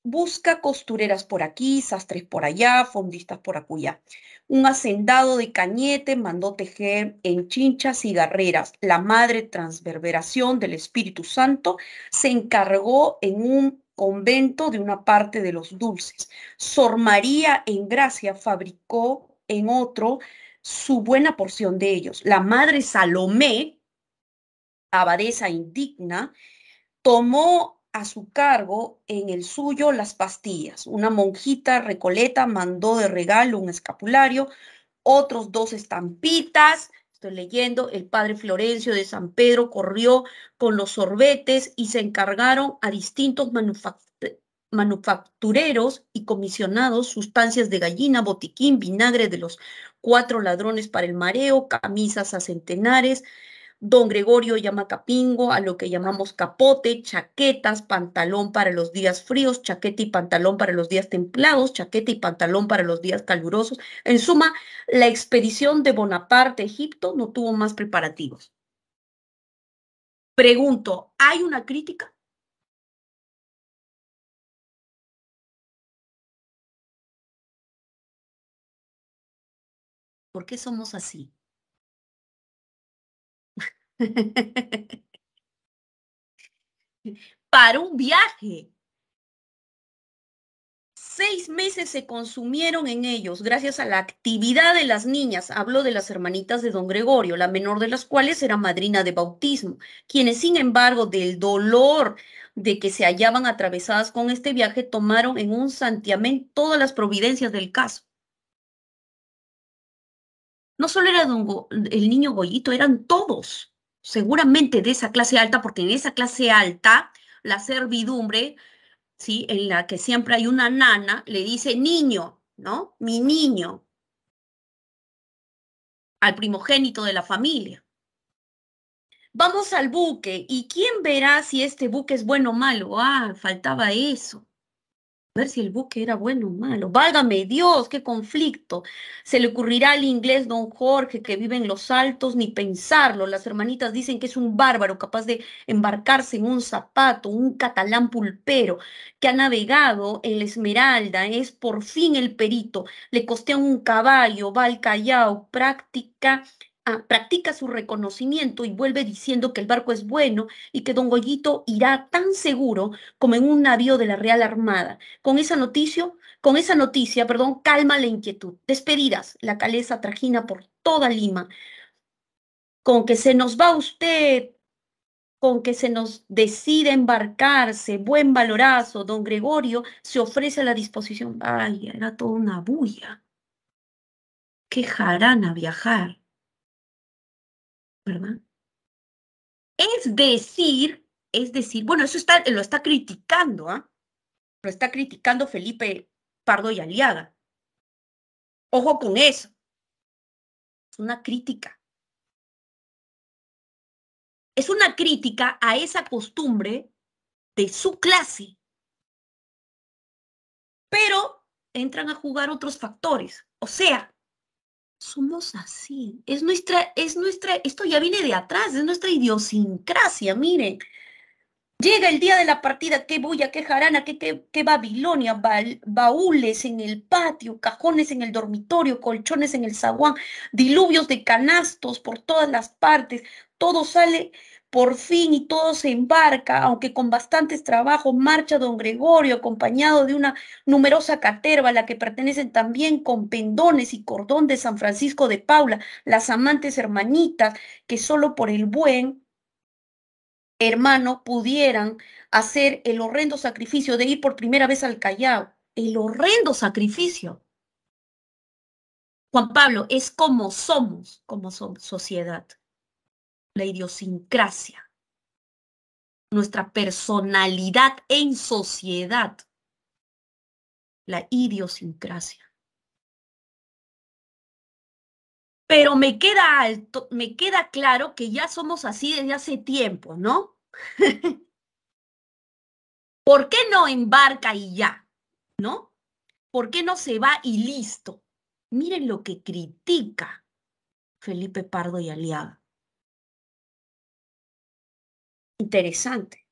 busca costureras por aquí, sastres por allá, fondistas por acullá. Un hacendado de Cañete mandó tejer en chinchas y garreras. La madre transverberación del Espíritu Santo se encargó en un convento de una parte de los dulces. Sor María en Gracia fabricó en otro su buena porción de ellos. La madre Salomé, abadesa indigna, tomó a su cargo en el suyo las pastillas. Una monjita recoleta mandó de regalo un escapulario, otros dos estampitas. Estoy leyendo, el padre Florencio de San Pedro corrió con los sorbetes y se encargaron a distintos manufactureros y comisionados sustancias de gallina, botiquín, vinagre de los cuatro ladrones para el mareo, camisas a centenares, don Gregorio llama capingo a lo que llamamos capote, chaquetas, pantalón para los días fríos, chaqueta y pantalón para los días templados, chaqueta y pantalón para los días calurosos. En suma, la expedición de Bonaparte a Egipto no tuvo más preparativos. Pregunto, ¿hay una crítica? ¿Por qué somos así? Para un viaje. Seis meses se consumieron en ellos gracias a la actividad de las niñas. Hablo de las hermanitas de don Gregorio, la menor de las cuales era madrina de bautismo, quienes sin embargo del dolor de que se hallaban atravesadas con este viaje tomaron en un santiamén todas las providencias del caso. No solo era don el niño Goyito, eran todos seguramente de esa clase alta, porque en esa clase alta, la servidumbre, ¿sí? en la que siempre hay una nana, le dice niño, ¿no? Mi niño, al primogénito de la familia. Vamos al buque, ¿y quién verá si este buque es bueno o malo? Ah, faltaba eso ver si el buque era bueno o malo. Válgame Dios, qué conflicto. Se le ocurrirá al inglés don Jorge que vive en los altos ni pensarlo. Las hermanitas dicen que es un bárbaro capaz de embarcarse en un zapato, un catalán pulpero que ha navegado en la Esmeralda, es por fin el perito. Le costean un caballo, va al Callao, práctica Ah, practica su reconocimiento y vuelve diciendo que el barco es bueno y que don Goyito irá tan seguro como en un navío de la Real Armada. Con esa noticia, con esa noticia, perdón, calma la inquietud. Despedidas, la caleza trajina por toda Lima. Con que se nos va usted, con que se nos decide embarcarse, buen valorazo, don Gregorio se ofrece a la disposición. ay era toda una bulla. quejarán a viajar. ¿verdad? Es decir, es decir, bueno, eso está, lo está criticando, ¿ah? Lo está criticando Felipe Pardo y Aliaga. Ojo con eso. Es una crítica. Es una crítica a esa costumbre de su clase. Pero entran a jugar otros factores. O sea, somos así. Es nuestra, es nuestra, esto ya viene de atrás, es nuestra idiosincrasia, miren. Llega el día de la partida, qué bulla, qué jarana, qué, qué, Babilonia, baúles en el patio, cajones en el dormitorio, colchones en el zaguán, diluvios de canastos por todas las partes, todo sale por fin y todo se embarca, aunque con bastantes trabajos, marcha don Gregorio acompañado de una numerosa caterva a la que pertenecen también con pendones y cordón de San Francisco de Paula, las amantes hermanitas que solo por el buen hermano pudieran hacer el horrendo sacrificio de ir por primera vez al Callao. El horrendo sacrificio. Juan Pablo, es como somos, como son sociedad la idiosincrasia, nuestra personalidad en sociedad, la idiosincrasia. Pero me queda alto, me queda claro que ya somos así desde hace tiempo, ¿no? ¿Por qué no embarca y ya? ¿No? ¿Por qué no se va y listo? Miren lo que critica Felipe Pardo y Aliada interesante.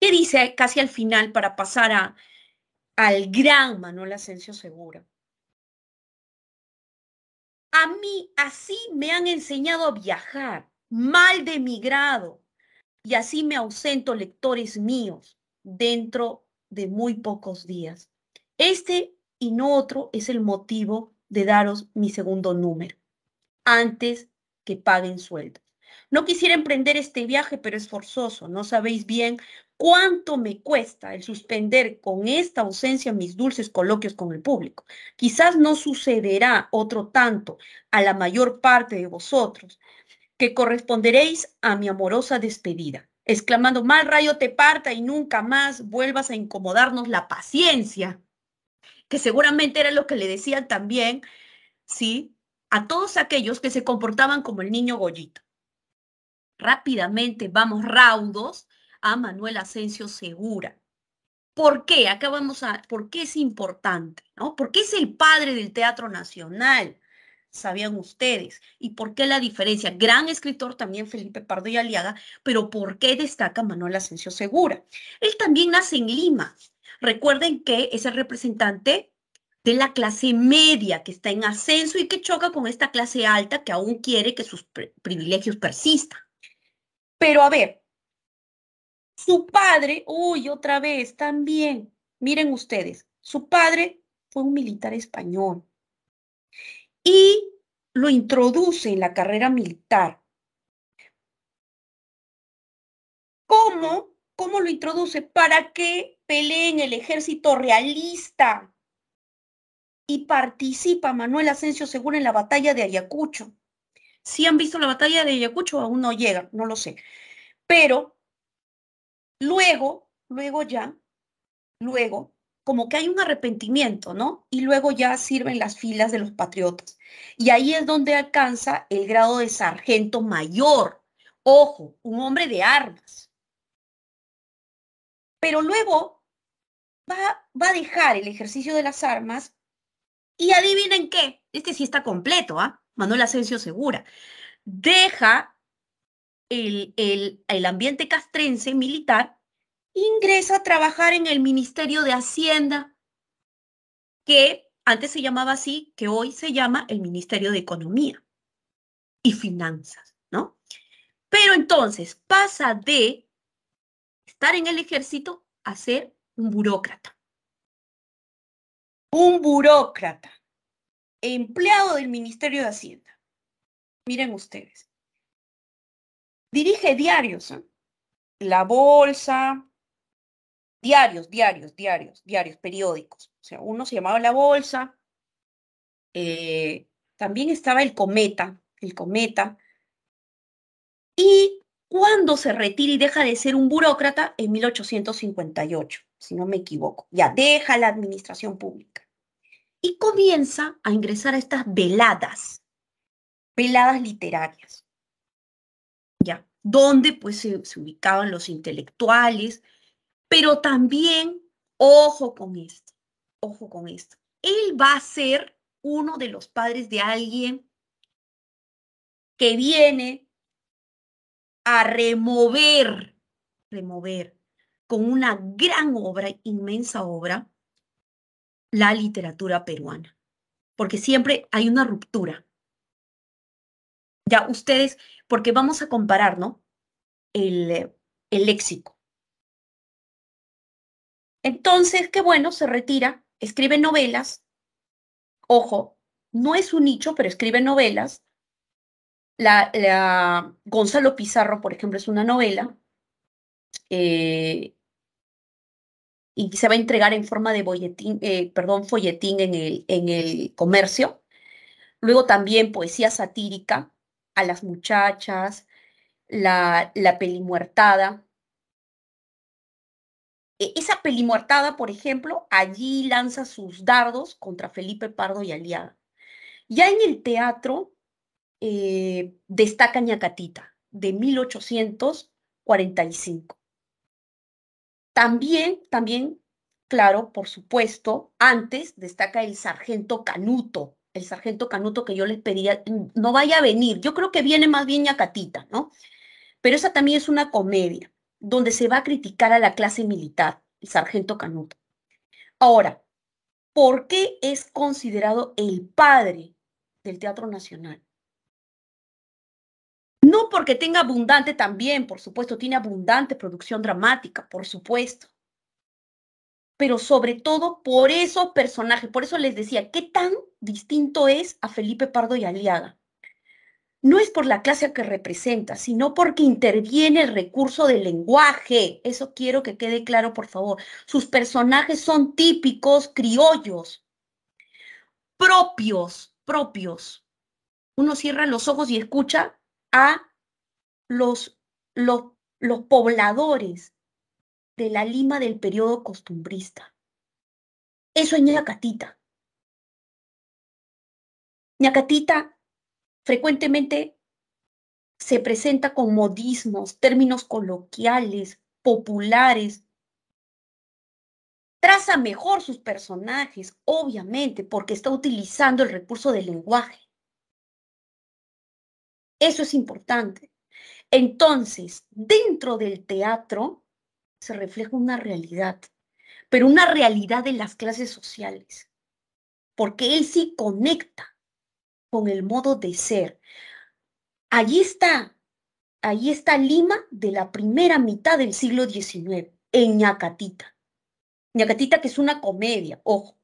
¿Qué dice casi al final para pasar a, al gran Manuel Asensio Segura? A mí así me han enseñado a viajar, mal de mi grado, y así me ausento, lectores míos, dentro de muy pocos días. Este y no otro es el motivo de daros mi segundo número, antes que paguen sueldo. No quisiera emprender este viaje, pero es forzoso. No sabéis bien cuánto me cuesta el suspender con esta ausencia mis dulces coloquios con el público. Quizás no sucederá otro tanto a la mayor parte de vosotros, que corresponderéis a mi amorosa despedida, exclamando, mal rayo te parta y nunca más vuelvas a incomodarnos la paciencia que seguramente era lo que le decían también, ¿sí? A todos aquellos que se comportaban como el niño gollito. Rápidamente vamos raudos a Manuel Asensio Segura. ¿Por qué? Acá vamos a, ¿por qué es importante? ¿no? ¿Por qué es el padre del Teatro Nacional? Sabían ustedes. ¿Y por qué la diferencia? Gran escritor también Felipe Pardo y Aliaga, pero ¿por qué destaca Manuel Asensio Segura? Él también nace en Lima, Recuerden que es el representante de la clase media que está en ascenso y que choca con esta clase alta que aún quiere que sus privilegios persistan. Pero a ver, su padre, uy, otra vez, también, miren ustedes, su padre fue un militar español y lo introduce en la carrera militar. ¿Cómo? ¿Cómo lo introduce? Para que pelee en el ejército realista y participa Manuel Asensio según en la batalla de Ayacucho. Si han visto la batalla de Ayacucho, aún no llega, no lo sé. Pero luego, luego ya, luego, como que hay un arrepentimiento, ¿no? Y luego ya sirven las filas de los patriotas. Y ahí es donde alcanza el grado de sargento mayor. Ojo, un hombre de armas. Pero luego va, a dejar el ejercicio de las armas y adivinen qué, este sí está completo, ¿ah? Manuel Asensio Segura, deja el, el ambiente castrense militar, ingresa a trabajar en el Ministerio de Hacienda, que antes se llamaba así, que hoy se llama el Ministerio de Economía y Finanzas, ¿no? Pero entonces pasa de estar en el ejército a ser un burócrata. Un burócrata, empleado del Ministerio de Hacienda. Miren ustedes. Dirige diarios, ¿eh? La Bolsa, diarios, diarios, diarios, diarios, periódicos. O sea, uno se llamaba La Bolsa. Eh, también estaba el Cometa, el Cometa. Y cuando se retira y deja de ser un burócrata en 1858 si no me equivoco. Ya deja la administración pública. Y comienza a ingresar a estas veladas, veladas literarias. Ya, donde pues se, se ubicaban los intelectuales, pero también, ojo con esto, ojo con esto. Él va a ser uno de los padres de alguien que viene a remover, remover con una gran obra, inmensa obra, la literatura peruana, porque siempre hay una ruptura. Ya ustedes, porque vamos a comparar, ¿no? El, el léxico. Entonces, qué bueno, se retira, escribe novelas, ojo, no es un nicho, pero escribe novelas. La, la Gonzalo Pizarro, por ejemplo, es una novela. Eh, y se va a entregar en forma de boletín, eh, perdón, folletín en el, en el comercio. Luego también poesía satírica a las muchachas, la, la pelimuertada. E, esa pelimuertada, por ejemplo, allí lanza sus dardos contra Felipe Pardo y Aliada. Ya en el teatro eh, destaca Ñacatita, de 1845. También, también, claro, por supuesto, antes destaca el sargento Canuto, el sargento Canuto que yo les pedía, no vaya a venir, yo creo que viene más bien Yacatita, ¿no? Pero esa también es una comedia, donde se va a criticar a la clase militar, el sargento Canuto. Ahora, ¿por qué es considerado el padre del Teatro Nacional? No porque tenga abundante también, por supuesto, tiene abundante producción dramática, por supuesto. Pero sobre todo por esos personajes, por eso les decía, ¿qué tan distinto es a Felipe Pardo y Aliaga? No es por la clase que representa, sino porque interviene el recurso del lenguaje. Eso quiero que quede claro, por favor. Sus personajes son típicos criollos, propios, propios. Uno cierra los ojos y escucha a los, los, pobladores de la Lima del periodo costumbrista. Eso es Ñacatita. Ñacatita frecuentemente se presenta con modismos, términos coloquiales, populares. Traza mejor sus personajes, obviamente, porque está utilizando el recurso del lenguaje. Eso es importante. Entonces, dentro del teatro se refleja una realidad, pero una realidad de las clases sociales, porque él sí conecta con el modo de ser. Allí está, allí está Lima de la primera mitad del siglo XIX, en Ñacatita. Ñacatita que es una comedia, ojo.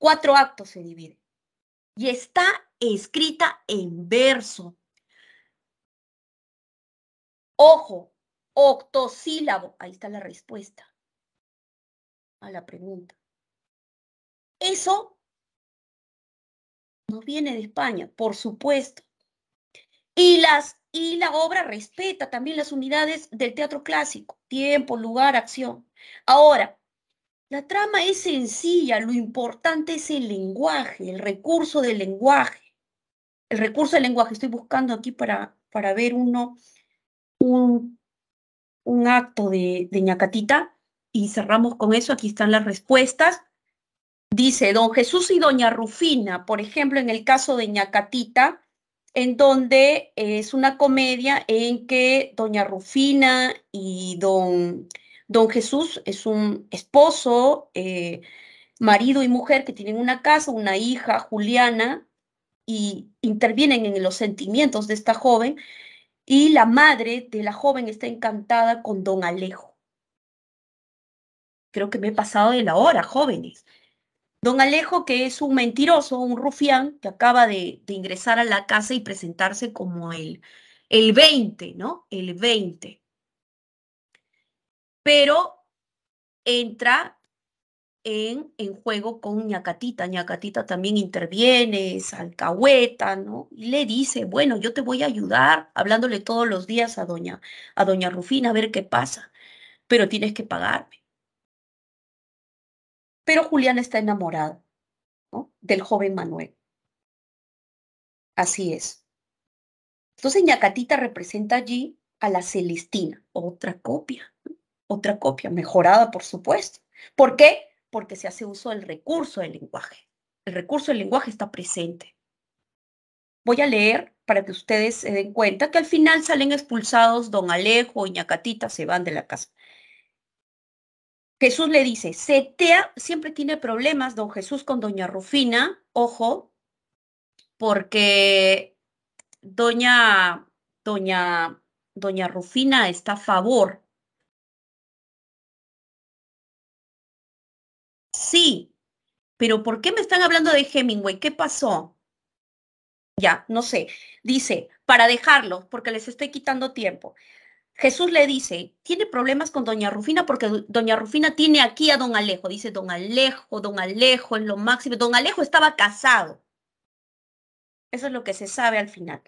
Cuatro actos se dividen. Y está escrita en verso, Ojo, octosílabo. Ahí está la respuesta a la pregunta. Eso no viene de España, por supuesto. Y, las, y la obra respeta también las unidades del teatro clásico, tiempo, lugar, acción. Ahora, la trama es sencilla, lo importante es el lenguaje, el recurso del lenguaje. El recurso del lenguaje, estoy buscando aquí para, para ver uno un, acto de, de ñacatita y cerramos con eso. Aquí están las respuestas. Dice, don Jesús y doña Rufina, por ejemplo, en el caso de ñacatita, en donde es una comedia en que doña Rufina y don, don Jesús es un esposo, eh, marido y mujer que tienen una casa, una hija, Juliana, y intervienen en los sentimientos de esta joven, y la madre de la joven está encantada con don Alejo. Creo que me he pasado de la hora, jóvenes. Don Alejo, que es un mentiroso, un rufián, que acaba de, ingresar a la casa y presentarse como el, el 20, ¿no? El 20. Pero entra en, juego con Ñacatita. Ñacatita también interviene, es alcahueta, ¿no? Y le dice, bueno, yo te voy a ayudar, hablándole todos los días a doña, a doña Rufina a ver qué pasa, pero tienes que pagarme. Pero Julián está enamorado ¿no? del joven Manuel. Así es. Entonces Ñacatita representa allí a la Celestina, otra copia, otra copia, mejorada por supuesto. ¿Por qué? porque se hace uso del recurso del lenguaje. El recurso del lenguaje está presente. Voy a leer para que ustedes se den cuenta que al final salen expulsados don Alejo y Ñacatita, se van de la casa. Jesús le dice, Setea siempre tiene problemas, don Jesús, con doña Rufina, ojo, porque doña, doña, doña Rufina está a favor Sí, pero ¿por qué me están hablando de Hemingway? ¿Qué pasó? Ya, no sé. Dice, para dejarlo, porque les estoy quitando tiempo. Jesús le dice, tiene problemas con doña Rufina porque doña Rufina tiene aquí a don Alejo. Dice, don Alejo, don Alejo es lo máximo. Don Alejo estaba casado. Eso es lo que se sabe al final.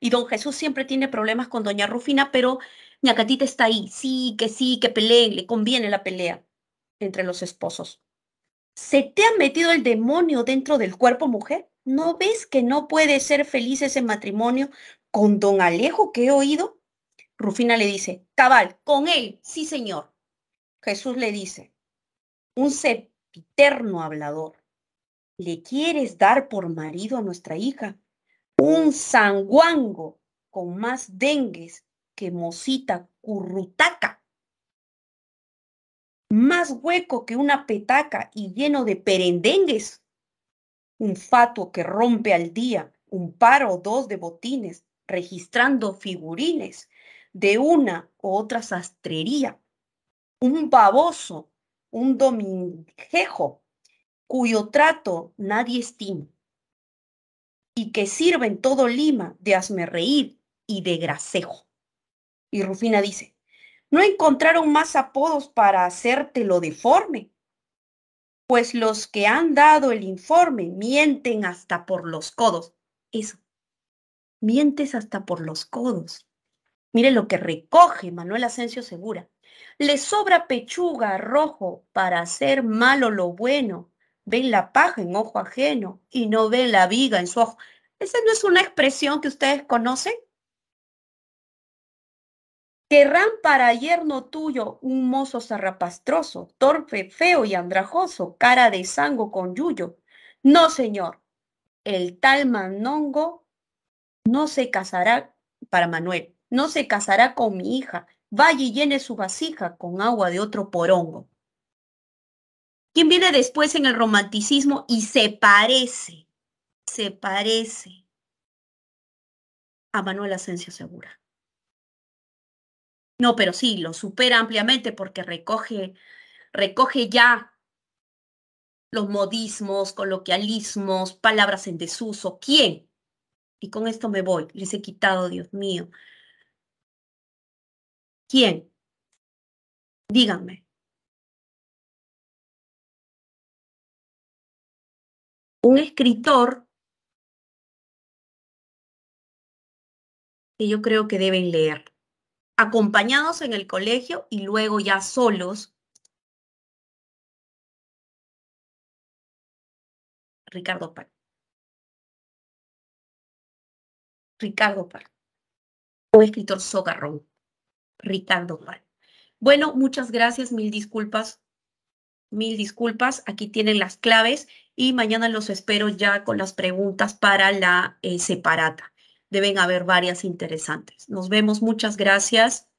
Y don Jesús siempre tiene problemas con doña Rufina, pero ñacatita está ahí. Sí, que sí, que peleen, le conviene la pelea entre los esposos. ¿Se te ha metido el demonio dentro del cuerpo, mujer? ¿No ves que no puede ser feliz ese matrimonio con don Alejo que he oído? Rufina le dice, cabal, con él, sí señor. Jesús le dice, un sepiterno hablador, ¿le quieres dar por marido a nuestra hija? Un sanguango con más dengues que mosita currutaca más hueco que una petaca y lleno de perendengues. Un fatuo que rompe al día un par o dos de botines, registrando figurines de una u otra sastrería. Un baboso, un domingejo, cuyo trato nadie estima. Y que sirve en todo Lima de asmerreír reír y de gracejo. Y Rufina dice, no encontraron más apodos para hacértelo deforme, pues los que han dado el informe mienten hasta por los codos. Eso, mientes hasta por los codos. Mire lo que recoge Manuel Asensio Segura. Le sobra pechuga rojo para hacer malo lo bueno. Ven la paja en ojo ajeno y no ve la viga en su ojo. ¿Esa no es una expresión que ustedes conocen? Querrán para yerno tuyo un mozo zarrapastroso, torpe, feo y andrajoso, cara de sango con yuyo. No, señor, el tal Manongo no se casará para Manuel, no se casará con mi hija. Vaya y llene su vasija con agua de otro porongo. ¿Quién viene después en el romanticismo y se parece, se parece a Manuel Asensio Segura? No, pero sí, lo supera ampliamente porque recoge, recoge ya los modismos, coloquialismos, palabras en desuso. ¿Quién? Y con esto me voy, les he quitado, Dios mío. ¿Quién? Díganme. Un escritor que yo creo que deben leer acompañados en el colegio y luego ya solos. Ricardo Pan. Ricardo Par. O escritor Socarrón. Ricardo Pan. Bueno, muchas gracias, mil disculpas. Mil disculpas, aquí tienen las claves y mañana los espero ya con las preguntas para la eh, separata deben haber varias interesantes. Nos vemos, muchas gracias.